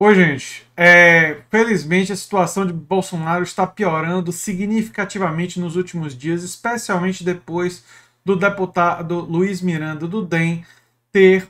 Oi, gente. É, felizmente, a situação de Bolsonaro está piorando significativamente nos últimos dias, especialmente depois do deputado Luiz Miranda do DEM ter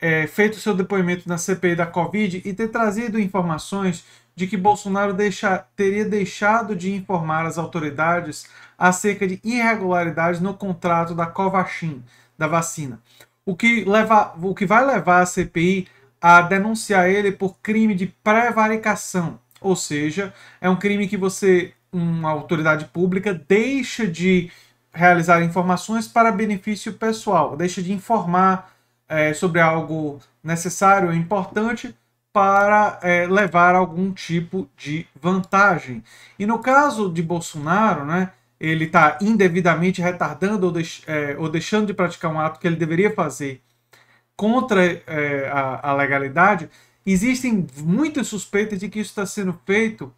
é, feito seu depoimento na CPI da Covid e ter trazido informações de que Bolsonaro deixa, teria deixado de informar as autoridades acerca de irregularidades no contrato da Covaxin, da vacina. O que, leva, o que vai levar a CPI a denunciar ele por crime de prevaricação, ou seja, é um crime que você, uma autoridade pública, deixa de realizar informações para benefício pessoal, deixa de informar é, sobre algo necessário, importante para é, levar algum tipo de vantagem. E no caso de Bolsonaro, né, ele está indevidamente retardando ou, deix é, ou deixando de praticar um ato que ele deveria fazer contra é, a, a legalidade, existem muitas suspeitas de que isso está sendo feito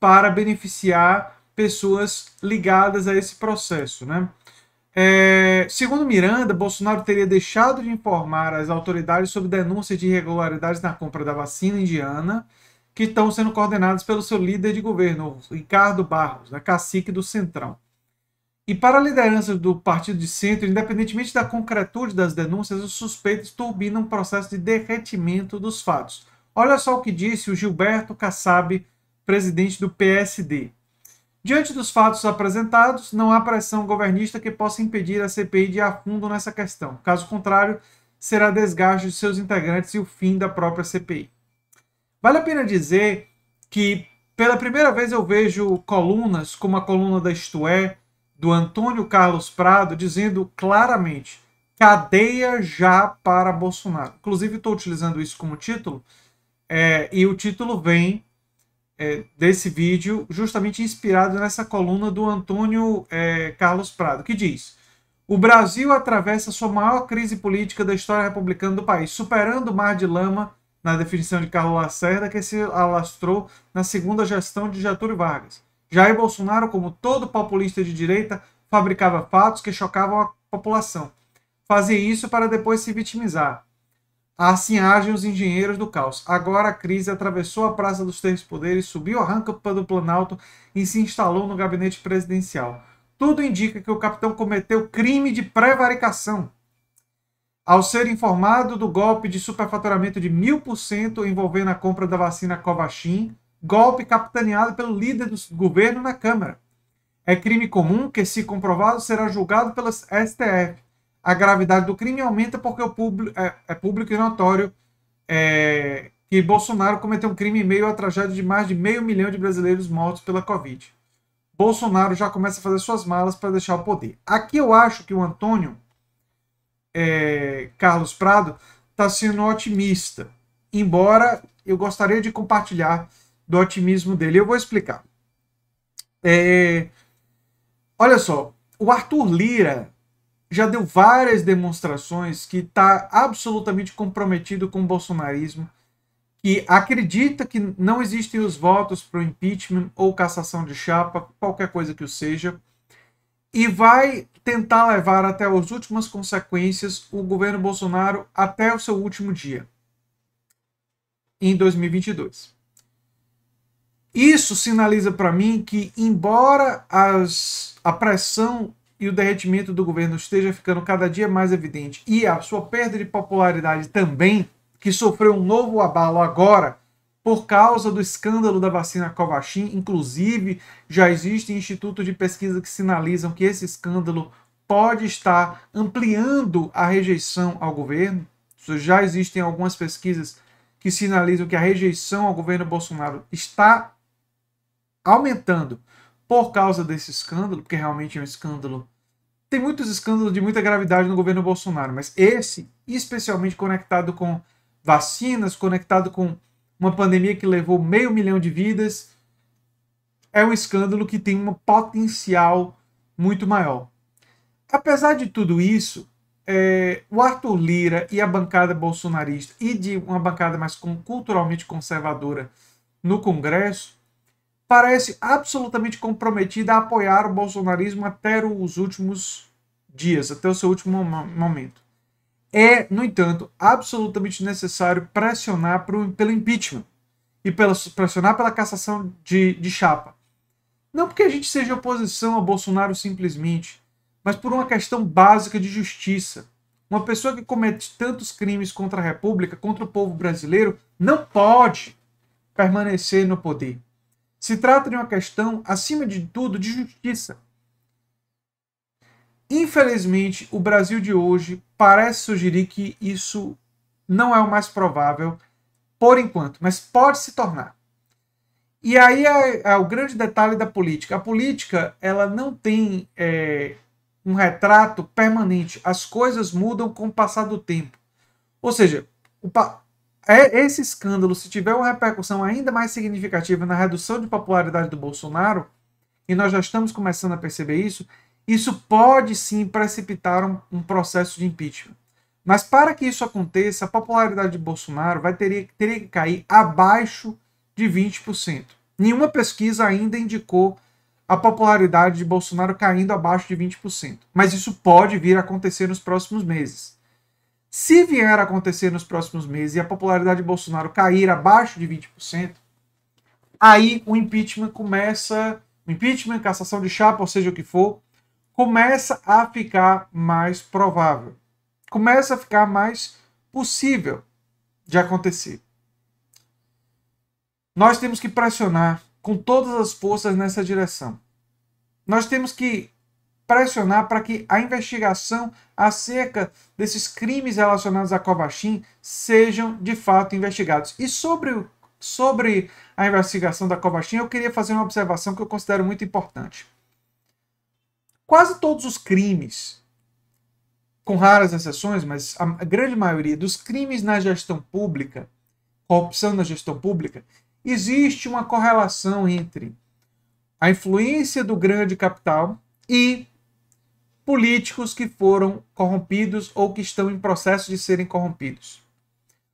para beneficiar pessoas ligadas a esse processo. Né? É, segundo Miranda, Bolsonaro teria deixado de informar as autoridades sobre denúncias de irregularidades na compra da vacina indiana que estão sendo coordenadas pelo seu líder de governo, Ricardo Barros, a cacique do Centrão. E para a liderança do partido de centro, independentemente da concretude das denúncias, os suspeitos turbinam um processo de derretimento dos fatos. Olha só o que disse o Gilberto Kassab, presidente do PSD. Diante dos fatos apresentados, não há pressão governista que possa impedir a CPI de ir a fundo nessa questão. Caso contrário, será desgaste de seus integrantes e o fim da própria CPI. Vale a pena dizer que, pela primeira vez, eu vejo colunas, como a coluna da Isto é, do Antônio Carlos Prado dizendo claramente: cadeia já para Bolsonaro. Inclusive, estou utilizando isso como título, é, e o título vem é, desse vídeo justamente inspirado nessa coluna do Antônio é, Carlos Prado, que diz. O Brasil atravessa sua maior crise política da história republicana do país, superando o mar de lama, na definição de Carlos Lacerda, que se alastrou na segunda gestão de Getúlio Vargas. Jair Bolsonaro, como todo populista de direita, fabricava fatos que chocavam a população. Fazia isso para depois se vitimizar. Assim agem os engenheiros do caos. Agora a crise atravessou a Praça dos Três Poderes, subiu a rampa do Planalto e se instalou no gabinete presidencial. Tudo indica que o capitão cometeu crime de prevaricação. Ao ser informado do golpe de superfaturamento de mil por cento envolvendo a compra da vacina Covaxin, golpe capitaneado pelo líder do governo na Câmara. É crime comum que, se comprovado, será julgado pela STF. A gravidade do crime aumenta porque o público, é, é público e notório é, que Bolsonaro cometeu um crime em meio à tragédia de mais de meio milhão de brasileiros mortos pela Covid. Bolsonaro já começa a fazer suas malas para deixar o poder. Aqui eu acho que o Antônio é, Carlos Prado está sendo otimista, embora eu gostaria de compartilhar do otimismo dele. Eu vou explicar. É, olha só, o Arthur Lira já deu várias demonstrações que está absolutamente comprometido com o bolsonarismo, que acredita que não existem os votos para o impeachment ou cassação de chapa, qualquer coisa que o seja, e vai tentar levar até as últimas consequências o governo Bolsonaro até o seu último dia, em 2022. Isso sinaliza para mim que, embora as, a pressão e o derretimento do governo esteja ficando cada dia mais evidente e a sua perda de popularidade também, que sofreu um novo abalo agora por causa do escândalo da vacina Covaxin, inclusive já existem institutos de pesquisa que sinalizam que esse escândalo pode estar ampliando a rejeição ao governo. Já existem algumas pesquisas que sinalizam que a rejeição ao governo Bolsonaro está aumentando por causa desse escândalo, porque realmente é um escândalo. Tem muitos escândalos de muita gravidade no governo Bolsonaro, mas esse, especialmente conectado com vacinas, conectado com uma pandemia que levou meio milhão de vidas, é um escândalo que tem um potencial muito maior. Apesar de tudo isso, é, o Arthur Lira e a bancada bolsonarista e de uma bancada mais culturalmente conservadora no Congresso parece absolutamente comprometida a apoiar o bolsonarismo até os últimos dias, até o seu último momento. É, no entanto, absolutamente necessário pressionar pro, pelo impeachment e pela, pressionar pela cassação de, de chapa. Não porque a gente seja oposição a Bolsonaro simplesmente, mas por uma questão básica de justiça. Uma pessoa que comete tantos crimes contra a República, contra o povo brasileiro, não pode permanecer no poder. Se trata de uma questão, acima de tudo, de justiça. Infelizmente, o Brasil de hoje parece sugerir que isso não é o mais provável por enquanto, mas pode se tornar. E aí é, é o grande detalhe da política. A política ela não tem é, um retrato permanente. As coisas mudam com o passar do tempo. Ou seja, o, é esse escândalo, se tiver uma repercussão ainda mais significativa na redução de popularidade do Bolsonaro, e nós já estamos começando a perceber isso, isso pode sim precipitar um, um processo de impeachment. Mas para que isso aconteça, a popularidade de Bolsonaro vai ter, teria que cair abaixo de 20%. Nenhuma pesquisa ainda indicou a popularidade de Bolsonaro caindo abaixo de 20%. Mas isso pode vir a acontecer nos próximos meses. Se vier a acontecer nos próximos meses e a popularidade de Bolsonaro cair abaixo de 20%, aí o impeachment começa, o impeachment, cassação de chapa, ou seja o que for, começa a ficar mais provável. Começa a ficar mais possível de acontecer. Nós temos que pressionar com todas as forças nessa direção. Nós temos que pressionar para que a investigação acerca desses crimes relacionados à Covaxin sejam de fato investigados. E sobre, sobre a investigação da Covaxin eu queria fazer uma observação que eu considero muito importante. Quase todos os crimes, com raras exceções, mas a grande maioria dos crimes na gestão pública, corrupção na gestão pública, existe uma correlação entre a influência do grande capital e políticos que foram corrompidos ou que estão em processo de serem corrompidos.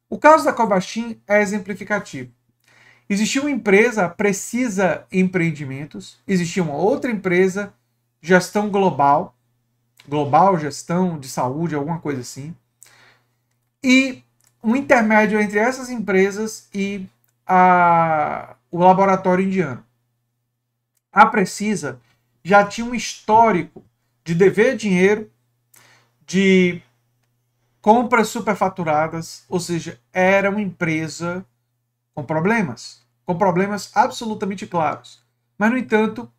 O caso da Covaxin é exemplificativo. Existia uma empresa, Precisa Empreendimentos, existia uma outra empresa, Gestão Global, Global Gestão de Saúde, alguma coisa assim, e um intermédio entre essas empresas e a, o laboratório indiano. A Precisa já tinha um histórico de dever dinheiro, de compras superfaturadas, ou seja, era uma empresa com problemas, com problemas absolutamente claros. Mas, no entanto,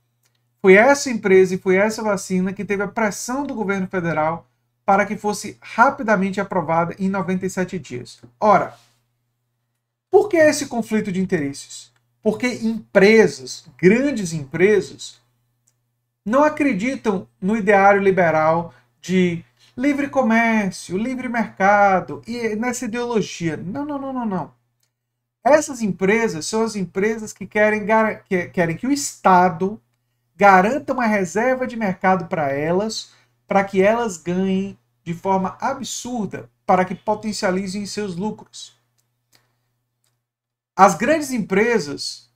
foi essa empresa e foi essa vacina que teve a pressão do governo federal para que fosse rapidamente aprovada em 97 dias. Ora, por que esse conflito de interesses? Porque empresas, grandes empresas, não acreditam no ideário liberal de livre comércio, livre mercado e nessa ideologia. Não, não, não, não, não. Essas empresas são as empresas que querem, que, querem que o Estado garanta uma reserva de mercado para elas, para que elas ganhem de forma absurda, para que potencializem seus lucros. As grandes empresas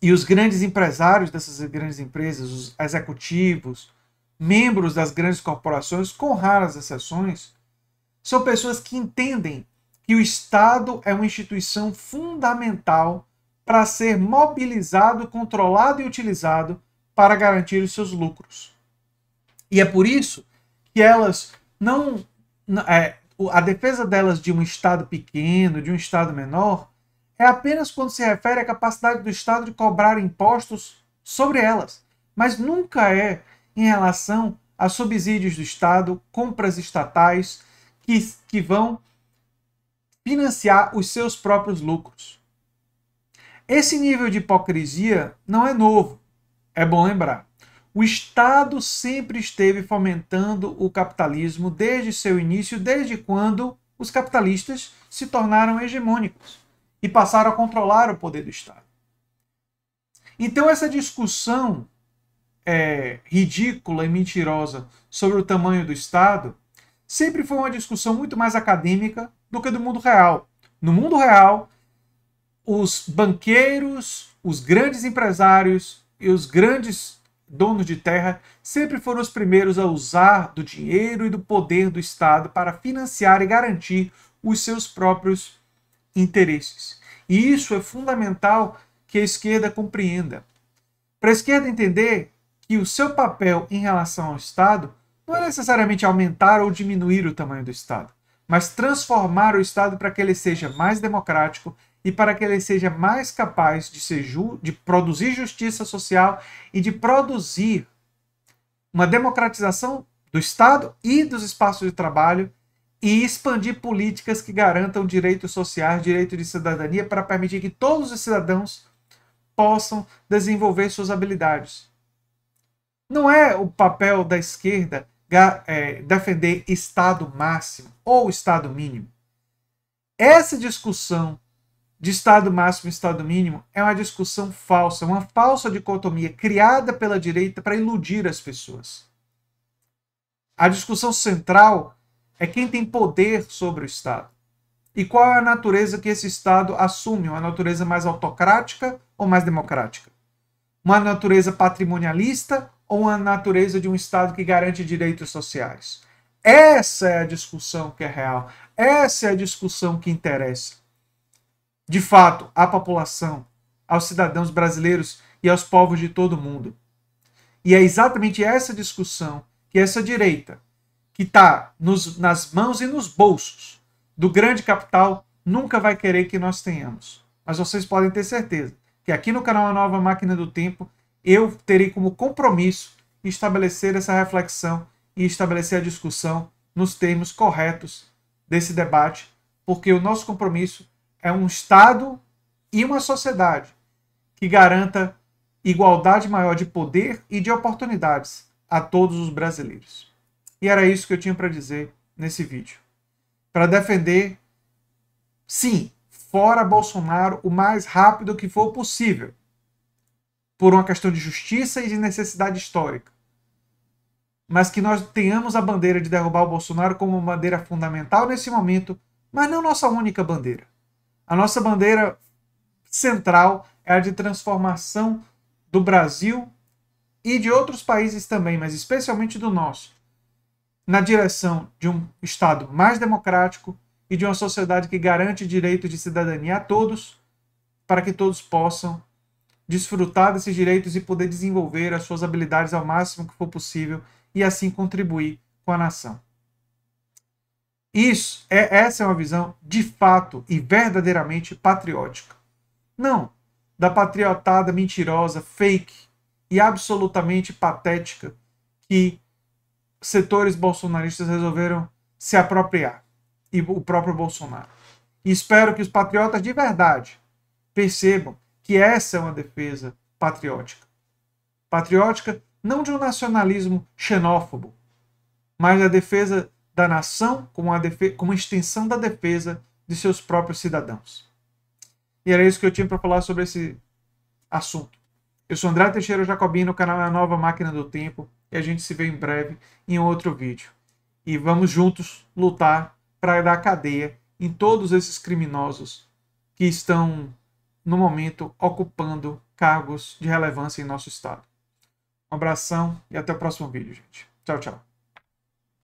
e os grandes empresários dessas grandes empresas, os executivos, membros das grandes corporações, com raras exceções, são pessoas que entendem que o Estado é uma instituição fundamental para ser mobilizado, controlado e utilizado para garantir os seus lucros. E é por isso que elas não. É, a defesa delas de um Estado pequeno, de um Estado menor, é apenas quando se refere à capacidade do Estado de cobrar impostos sobre elas, mas nunca é em relação a subsídios do Estado, compras estatais que, que vão financiar os seus próprios lucros. Esse nível de hipocrisia não é novo, é bom lembrar. O Estado sempre esteve fomentando o capitalismo desde seu início, desde quando os capitalistas se tornaram hegemônicos e passaram a controlar o poder do Estado. Então, essa discussão é, ridícula e mentirosa sobre o tamanho do Estado sempre foi uma discussão muito mais acadêmica do que do mundo real. No mundo real, os banqueiros, os grandes empresários e os grandes donos de terra sempre foram os primeiros a usar do dinheiro e do poder do Estado para financiar e garantir os seus próprios interesses. E isso é fundamental que a esquerda compreenda. Para a esquerda entender que o seu papel em relação ao Estado não é necessariamente aumentar ou diminuir o tamanho do Estado, mas transformar o Estado para que ele seja mais democrático e para que ele seja mais capaz de, ser ju de produzir justiça social e de produzir uma democratização do Estado e dos espaços de trabalho e expandir políticas que garantam direitos sociais, direito de cidadania, para permitir que todos os cidadãos possam desenvolver suas habilidades. Não é o papel da esquerda é, defender Estado máximo ou Estado mínimo. Essa discussão de Estado máximo e Estado mínimo é uma discussão falsa, uma falsa dicotomia criada pela direita para iludir as pessoas. A discussão central é quem tem poder sobre o Estado. E qual é a natureza que esse Estado assume? Uma natureza mais autocrática ou mais democrática? Uma natureza patrimonialista ou uma natureza de um Estado que garante direitos sociais? Essa é a discussão que é real. Essa é a discussão que interessa. De fato, à população, aos cidadãos brasileiros e aos povos de todo o mundo. E é exatamente essa discussão que essa direita, que está nas mãos e nos bolsos do grande capital nunca vai querer que nós tenhamos. Mas vocês podem ter certeza que aqui no canal A Nova Máquina do Tempo eu terei como compromisso estabelecer essa reflexão e estabelecer a discussão nos termos corretos desse debate, porque o nosso compromisso é um Estado e uma sociedade que garanta igualdade maior de poder e de oportunidades a todos os brasileiros. E era isso que eu tinha para dizer nesse vídeo. Para defender, sim, fora Bolsonaro o mais rápido que for possível, por uma questão de justiça e de necessidade histórica. Mas que nós tenhamos a bandeira de derrubar o Bolsonaro como uma bandeira fundamental nesse momento, mas não nossa única bandeira. A nossa bandeira central é a de transformação do Brasil e de outros países também, mas especialmente do nosso, na direção de um Estado mais democrático e de uma sociedade que garante direitos de cidadania a todos, para que todos possam desfrutar desses direitos e poder desenvolver as suas habilidades ao máximo que for possível e assim contribuir com a nação. Isso é essa é uma visão de fato e verdadeiramente patriótica. Não da patriotada mentirosa, fake e absolutamente patética que setores bolsonaristas resolveram se apropriar, e o próprio Bolsonaro. E espero que os patriotas de verdade percebam que essa é uma defesa patriótica. Patriótica não de um nacionalismo xenófobo, mas a defesa da nação como, a como extensão da defesa de seus próprios cidadãos. E era isso que eu tinha para falar sobre esse assunto. Eu sou André Teixeira Jacobino, canal É a Nova Máquina do Tempo. E a gente se vê em breve em outro vídeo. E vamos juntos lutar para dar cadeia em todos esses criminosos que estão, no momento, ocupando cargos de relevância em nosso Estado. Um abração e até o próximo vídeo, gente. Tchau, tchau.